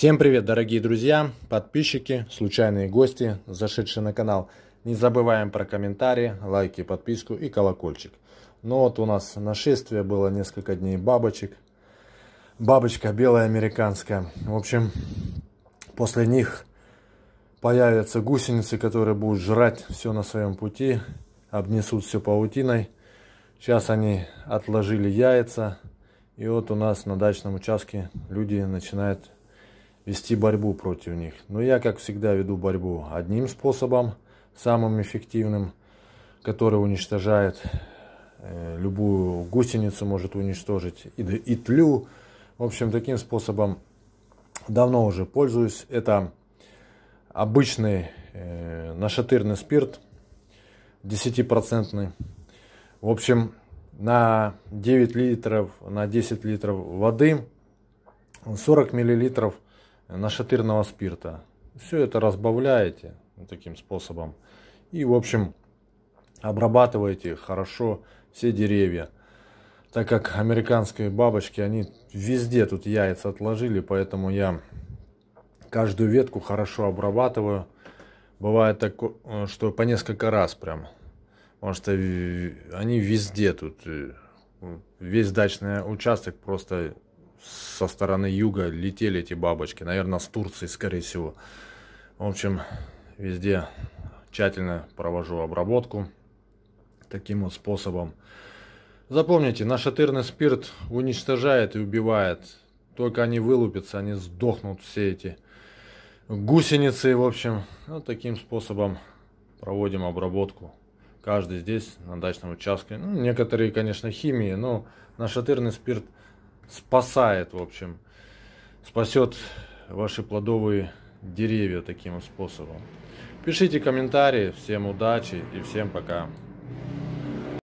Всем привет, дорогие друзья, подписчики, случайные гости, зашедшие на канал. Не забываем про комментарии, лайки, подписку и колокольчик. Ну вот у нас нашествие было несколько дней бабочек. Бабочка белая американская. В общем, после них появятся гусеницы, которые будут жрать все на своем пути, обнесут все паутиной. Сейчас они отложили яйца. И вот у нас на дачном участке люди начинают вести борьбу против них. Но я, как всегда, веду борьбу одним способом, самым эффективным, который уничтожает э, любую гусеницу, может уничтожить и, и тлю. В общем, таким способом давно уже пользуюсь. Это обычный э, нашатырный спирт, 10%. В общем, на 9 литров, на 10 литров воды 40 миллилитров – нашатырного спирта. Все это разбавляете таким способом. И, в общем, обрабатываете хорошо все деревья. Так как американские бабочки, они везде тут яйца отложили, поэтому я каждую ветку хорошо обрабатываю. Бывает так, что по несколько раз прям. Потому что они везде тут. Э, весь дачный участок просто со стороны юга летели эти бабочки. Наверное, с Турции, скорее всего. В общем, везде тщательно провожу обработку таким вот способом. Запомните, наш этерный спирт уничтожает и убивает. Только они вылупятся, они сдохнут все эти гусеницы. В общем, вот таким способом проводим обработку. Каждый здесь на дачном участке. Ну, некоторые, конечно, химии, но наш этерный спирт – спасает, в общем, спасет ваши плодовые деревья таким способом. Пишите комментарии, всем удачи и всем пока.